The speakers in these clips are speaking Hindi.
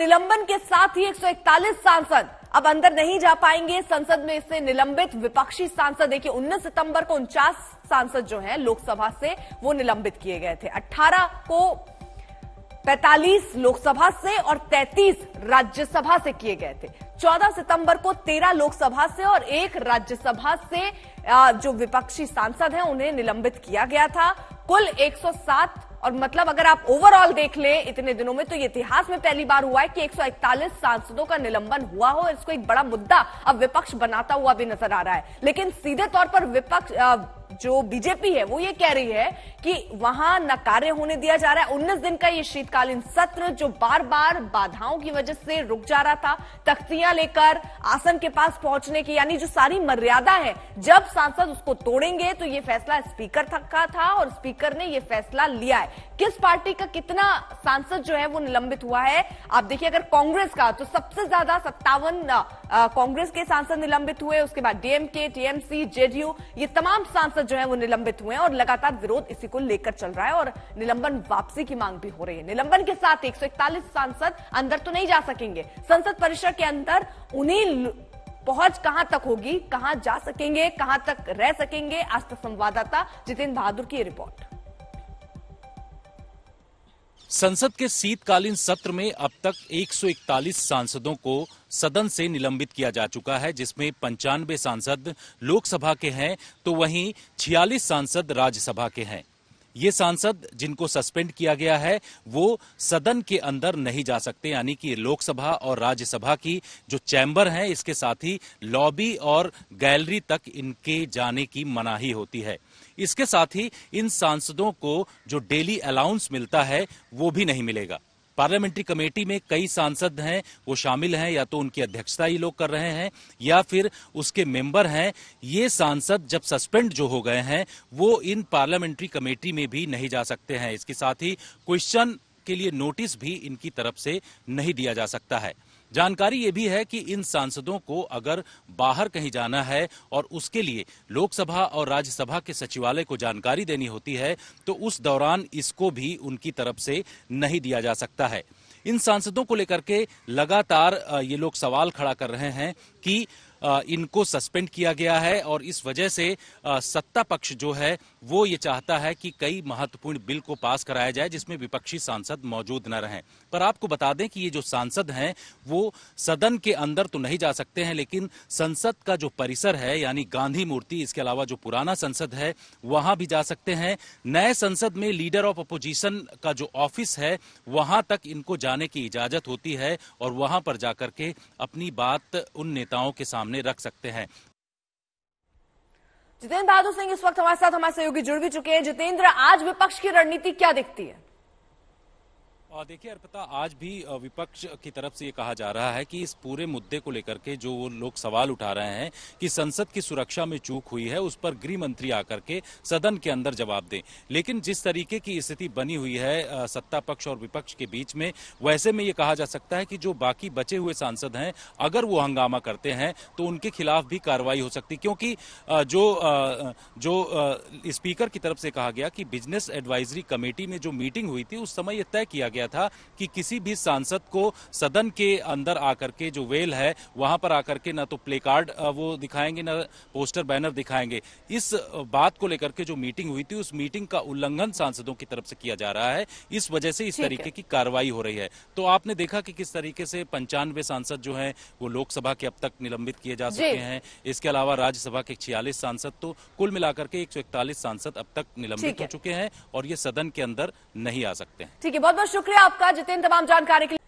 निलंबन के साथ ही 141 सांसद अब अंदर नहीं जा पाएंगे संसद में इससे निलंबित विपक्षी सांसद देखिए 19 सितंबर को उनचास सांसद जो हैं लोकसभा से वो निलंबित किए गए थे 18 को 45 लोकसभा से और 33 राज्यसभा से किए गए थे 14 सितंबर को 13 लोकसभा से और एक राज्यसभा से जो विपक्षी सांसद हैं उन्हें निलंबित किया गया था कुल 107 और मतलब अगर आप ओवरऑल देख ले इतने दिनों में तो ये इतिहास में पहली बार हुआ है कि 141 सांसदों का निलंबन हुआ हो इसको एक बड़ा मुद्दा अब विपक्ष बनाता हुआ भी नजर आ रहा है लेकिन सीधे तौर पर विपक्ष जो बीजेपी है वो ये कह रही है कि वहां न कार्य होने दिया जा रहा है उन्नीस दिन का ये शीतकालीन सत्र जो बार बार बाधाओं की वजह से रुक जा रहा था तख्तियां लेकर आसन के पास पहुंचने की यानी जो सारी मर्यादा है जब सांसद उसको तोड़ेंगे तो ये फैसला स्पीकर तक का था और स्पीकर ने ये फैसला लिया है किस पार्टी का कितना सांसद जो है वो निलंबित हुआ है आप देखिए अगर कांग्रेस का तो सबसे ज्यादा सत्तावन कांग्रेस के सांसद निलंबित हुए उसके बाद डीएमके टीएमसी जेडीयू ये तमाम सांसद जो है वो निलंबित हुए और लगातार विरोध इसी को लेकर चल रहा है और निलंबन वापसी की मांग भी हो रही है निलंबन के साथ एक सांसद अंदर तो नहीं जा सकेंगे संसद परिसर के अंदर उन्हीं पहुंच कहां तक होगी कहां जा सकेंगे कहां तक रह सकेंगे आज तक तो संवाददाता जितेंद्र बहादुर की रिपोर्ट संसद के शीतकालीन सत्र में अब तक 141 सांसदों को सदन से निलंबित किया जा चुका है जिसमें पंचानवे सांसद लोकसभा के हैं तो वहीं छियालीस सांसद राज्यसभा के हैं ये सांसद जिनको सस्पेंड किया गया है वो सदन के अंदर नहीं जा सकते यानी कि लोकसभा और राज्यसभा की जो चैम्बर है इसके साथ ही लॉबी और गैलरी तक इनके जाने की मनाही होती है इसके साथ ही इन सांसदों को जो डेली अलाउंस मिलता है वो भी नहीं मिलेगा पार्लियामेंट्री कमेटी में कई सांसद हैं वो शामिल हैं या तो उनकी अध्यक्षता ही लोग कर रहे हैं या फिर उसके मेंबर हैं ये सांसद जब सस्पेंड जो हो गए हैं वो इन पार्लियामेंट्री कमेटी में भी नहीं जा सकते हैं इसके साथ ही क्वेश्चन के लिए नोटिस भी इनकी तरफ से नहीं दिया जा सकता है जानकारी ये भी है कि इन सांसदों को अगर बाहर कहीं जाना है और उसके लिए लोकसभा और राज्यसभा के सचिवालय को जानकारी देनी होती है तो उस दौरान इसको भी उनकी तरफ से नहीं दिया जा सकता है इन सांसदों को लेकर के लगातार ये लोग सवाल खड़ा कर रहे हैं कि इनको सस्पेंड किया गया है और इस वजह से सत्ता पक्ष जो है वो ये चाहता है कि कई महत्वपूर्ण बिल को पास कराया जाए जिसमें विपक्षी सांसद मौजूद न रहें पर आपको बता दें कि ये जो सांसद हैं वो सदन के अंदर तो नहीं जा सकते हैं लेकिन संसद का जो परिसर है यानी गांधी मूर्ति इसके अलावा जो पुराना संसद है वहां भी जा सकते हैं नए संसद में लीडर ऑफ अपोजिशन का जो ऑफिस है वहां तक इनको जाने की इजाजत होती है और वहां पर जाकर के अपनी बात उन नेताओं के सामने सामने रख सकते हैं जितेंद्र बहादुर सिंह इस वक्त हमारे साथ हमारे सहयोगी जुड़ भी चुके हैं जितेंद्र आज विपक्ष की रणनीति क्या दिखती है देखिए अर्पिता आज भी विपक्ष की तरफ से ये कहा जा रहा है कि इस पूरे मुद्दे को लेकर के जो वो लोग सवाल उठा रहे हैं कि संसद की सुरक्षा में चूक हुई है उस पर गृह मंत्री आकर के सदन के अंदर जवाब दें लेकिन जिस तरीके की स्थिति बनी हुई है सत्ता पक्ष और विपक्ष के बीच में वैसे में ये कहा जा सकता है कि जो बाकी बचे हुए सांसद हैं अगर वो हंगामा करते हैं तो उनके खिलाफ भी कार्रवाई हो सकती क्योंकि जो जो स्पीकर की तरफ से कहा गया कि बिजनेस एडवाइजरी कमेटी में जो मीटिंग हुई थी उस समय यह तय किया गया गया था कि किसी भी सांसद को सदन के अंदर आकर के जो वेल है वहां पर आकर के ना तो प्ले कार्ड वो दिखाएंगे ना पोस्टर बैनर दिखाएंगे इस बात को लेकर के जो मीटिंग हुई थी उस मीटिंग का उल्लंघन सांसदों की तरफ से किया जा रहा है इस वजह से इस तरीके की कार्रवाई हो रही है तो आपने देखा कि किस तरीके से पंचानवे सांसद जो है वो लोकसभा के अब तक निलंबित किए जा सके हैं इसके अलावा राज्यसभा के छियालीस सांसद तो कुल मिलाकर के एक सांसद अब तक निलंबित हो चुके हैं और ये सदन के अंदर नहीं आ सकते हैं ठीक है बहुत बहुत शुक्रिया शुक्रिया आपका जितेन तमाम जानकारी के लिए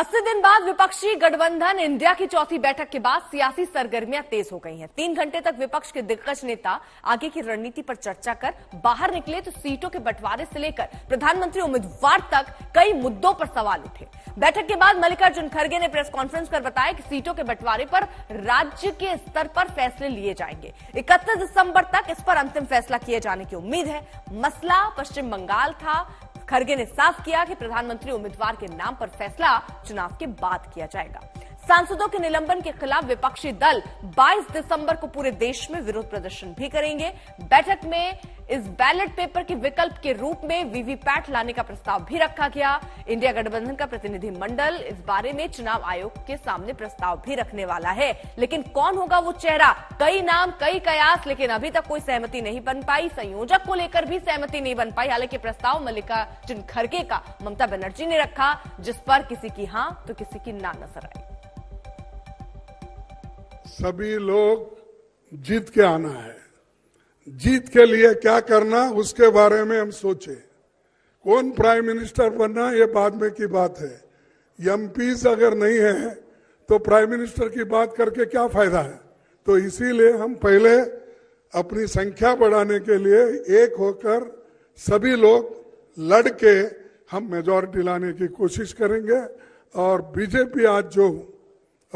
अस्सी दिन बाद विपक्षी गठबंधन इंडिया की चौथी बैठक के बाद सियासी सरगर्मियां तेज हो गई हैं। तीन घंटे तक विपक्ष के दिग्गज नेता आगे की रणनीति पर चर्चा कर बाहर निकले तो सीटों के बंटवारे से लेकर प्रधानमंत्री उम्मीदवार तक कई मुद्दों पर सवाल उठे बैठक के बाद मल्लिकार्जुन खड़गे ने प्रेस कॉन्फ्रेंस कर बताया कि सीटों के बंटवारे पर राज्य के स्तर पर फैसले लिए जाएंगे इकतीस दिसंबर तक इस पर अंतिम फैसला किए जाने की उम्मीद है मसला पश्चिम बंगाल था खड़गे ने साफ किया कि प्रधानमंत्री उम्मीदवार के नाम पर फैसला चुनाव के बाद किया जाएगा सांसदों के निलंबन के खिलाफ विपक्षी दल 22 दिसंबर को पूरे देश में विरोध प्रदर्शन भी करेंगे बैठक में इस बैलेट पेपर के विकल्प के रूप में वीवीपैट लाने का प्रस्ताव भी रखा गया इंडिया गठबंधन का प्रतिनिधि मंडल इस बारे में चुनाव आयोग के सामने प्रस्ताव भी रखने वाला है लेकिन कौन होगा वो चेहरा कई नाम कई कयास लेकिन अभी तक कोई सहमति नहीं बन पाई संयोजक को लेकर भी सहमति नहीं बन पाई हालांकि प्रस्ताव मल्लिकार्जुन खड़गे का ममता बनर्जी ने रखा जिस पर किसी की हां तो किसी की ना नजर आई सभी लोग जीत के आना है जीत के लिए क्या करना उसके बारे में हम सोचे कौन प्राइम मिनिस्टर बनना ये बाद में की बात है एम अगर नहीं है तो प्राइम मिनिस्टर की बात करके क्या फायदा है तो इसीलिए हम पहले अपनी संख्या बढ़ाने के लिए एक होकर सभी लोग लड़ के हम मेजोरिटी लाने की कोशिश करेंगे और बीजेपी आज जो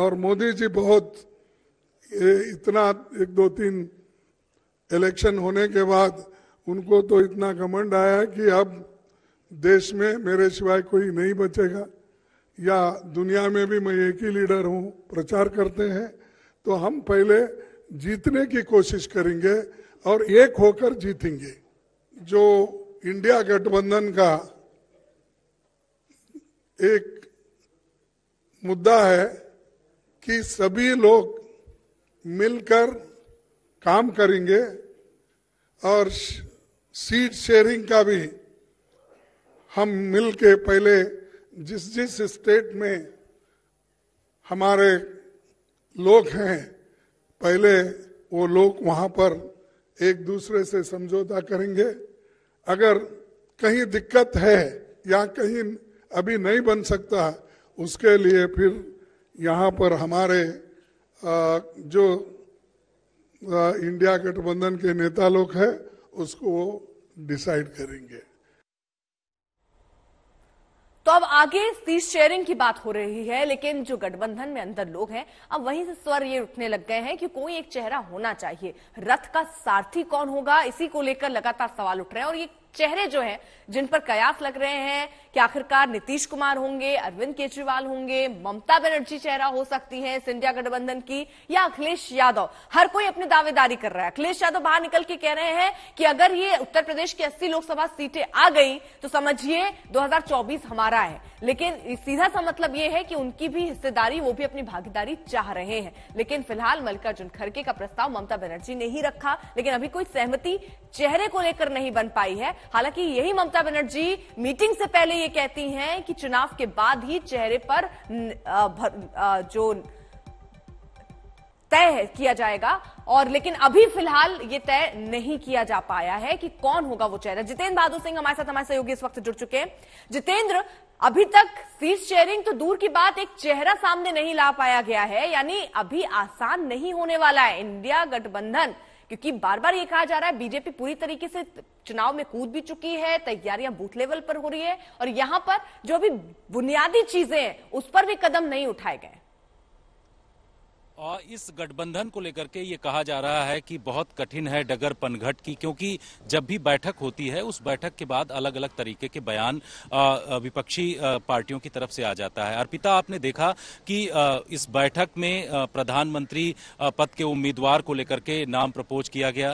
और मोदी जी बहुत इतना एक दो तीन इलेक्शन होने के बाद उनको तो इतना घमंड आया कि अब देश में मेरे सिवाय कोई नहीं बचेगा या दुनिया में भी मैं एक ही लीडर हूँ प्रचार करते हैं तो हम पहले जीतने की कोशिश करेंगे और एक होकर जीतेंगे जो इंडिया गठबंधन का एक मुद्दा है कि सभी लोग मिलकर काम करेंगे और सीट शेयरिंग का भी हम मिलके पहले जिस जिस स्टेट में हमारे लोग हैं पहले वो लोग वहाँ पर एक दूसरे से समझौता करेंगे अगर कहीं दिक्कत है या कहीं अभी नहीं बन सकता उसके लिए फिर यहाँ पर हमारे जो इंडिया गठबंधन के नेता लोग हैं उसको वो डिसाइड करेंगे तो अब आगे सीट शेयरिंग की बात हो रही है लेकिन जो गठबंधन में अंदर लोग हैं अब वहीं से स्वर ये उठने लग गए हैं कि कोई एक चेहरा होना चाहिए रथ का सारथी कौन होगा इसी को लेकर लगातार सवाल उठ रहे हैं और ये चेहरे जो हैं जिन पर कयास लग रहे हैं कि आखिरकार नीतीश कुमार होंगे अरविंद केजरीवाल होंगे ममता बनर्जी चेहरा हो सकती है सिंधिया गठबंधन की या अखिलेश यादव हर कोई अपनी दावेदारी कर रहा है अखिलेश यादव बाहर निकल के कह रहे हैं कि अगर ये उत्तर प्रदेश की अस्सी लोकसभा सीटें आ गई तो समझिए दो हमारा है लेकिन सीधा सा मतलब यह है कि उनकी भी हिस्सेदारी वो भी अपनी भागीदारी चाह रहे हैं लेकिन फिलहाल मल्लिकार्जुन खड़के का प्रस्ताव ममता बनर्जी ने ही रखा लेकिन अभी कोई सहमति चेहरे को लेकर नहीं बन पाई है हालांकि यही ममता बनर्जी मीटिंग से पहले ये कहती हैं कि चुनाव के बाद ही चेहरे पर जो तय किया जाएगा और लेकिन अभी फिलहाल ये तय नहीं किया जा पाया है कि कौन होगा वो चेहरा जितेंद्र बहादुर सिंह हमारे साथ हमारे सहयोगी इस वक्त जुड़ चुके हैं जितेंद्र अभी तक सीट शेयरिंग तो दूर की बात एक चेहरा सामने नहीं ला पाया गया है यानी अभी आसान नहीं होने वाला है इंडिया गठबंधन क्योंकि बार बार ये कहा जा रहा है बीजेपी पूरी तरीके से चुनाव में कूद भी चुकी है तैयारियां बूथ लेवल पर हो रही है और यहां पर जो भी बुनियादी चीजें हैं उस पर भी कदम नहीं उठाए गए और इस गठबंधन को लेकर के ये कहा जा रहा है कि बहुत कठिन है डगर पनघट की क्योंकि जब भी बैठक होती है उस बैठक के बाद अलग अलग तरीके के बयान विपक्षी पार्टियों की तरफ से आ जाता है अर्पिता आपने देखा कि इस बैठक में प्रधानमंत्री पद के उम्मीदवार को लेकर के नाम प्रपोज किया गया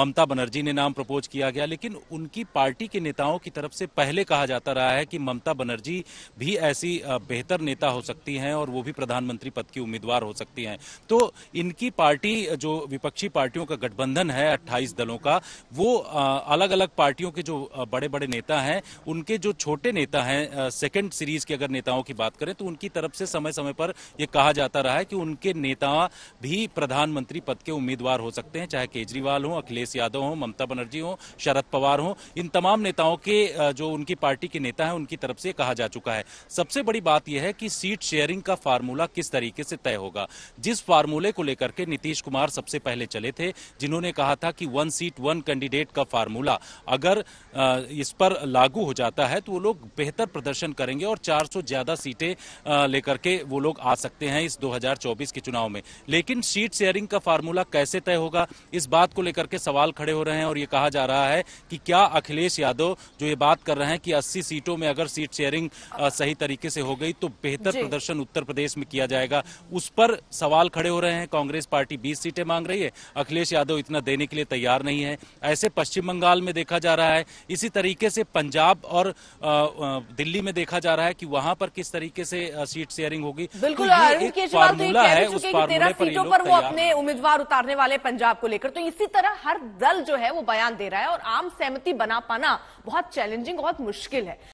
ममता बनर्जी ने नाम प्रपोज किया गया लेकिन उनकी पार्टी के नेताओं की तरफ से पहले कहा जाता रहा है कि ममता बनर्जी भी ऐसी बेहतर नेता हो सकती हैं और वो भी प्रधानमंत्री पद की उम्मीदवार हो सकती सकती हैं तो इनकी पार्टी जो विपक्षी पार्टियों का गठबंधन है अट्ठाईस दलों का वो अलग अलग पार्टियों के जो बड़े बड़े नेता हैं उनके जो छोटे नेता हैं सेकेंड सीरीज के अगर नेताओं की बात करें तो उनकी तरफ से समय समय पर यह कहा जाता रहा है कि उनके नेता भी प्रधानमंत्री पद के उम्मीदवार हो सकते हैं चाहे केजरीवाल हो अखिलेश यादव हो ममता बनर्जी हो शरद पवार हो इन तमाम नेताओं के जो उनकी पार्टी के नेता हैं उनकी तरफ से कहा जा चुका है सबसे बड़ी बात यह है कि सीट शेयरिंग का फार्मूला किस तरीके से तय होगा जिस फार्मूले को लेकर के नीतीश कुमार सबसे पहले चले थे जिन्होंने कहा था कि वन सीट वन कैंडिडेट का फार्मूला अगर इस पर लागू हो जाता है तो वो लोग बेहतर प्रदर्शन करेंगे और 400 ज्यादा सीटें लेकर के वो लोग आ सकते हैं इस 2024 के चुनाव में लेकिन सीट शेयरिंग का फार्मूला कैसे तय होगा इस बात को लेकर के सवाल खड़े हो रहे हैं और ये कहा जा रहा है कि क्या अखिलेश यादव जो ये बात कर रहे हैं कि 80 सीटों में अगर सीट शेयरिंग सही तरीके से हो गई तो बेहतर प्रदर्शन उत्तर प्रदेश में किया जाएगा उस पर सवाल खड़े हो रहे हैं कांग्रेस पार्टी 20 सीटें मांग रही है अखिलेश यादव इतना देने के लिए तैयार नहीं है ऐसे पश्चिम बंगाल में देखा जा रहा है इसी तरीके से पंजाब और दिल्ली में देखा जा रहा है कि वहां पर किस तरीके से सीट शेयरिंग होगी तो बिल्कुल तो फार्मूला है उस फार्मूले पर वो अपने उम्मीदवार उतारने वाले पंजाब को लेकर तो इसी तरह हर दल जो है वो बयान दे रहा है और आम सहमति बना पाना बहुत चैलेंजिंग बहुत मुश्किल है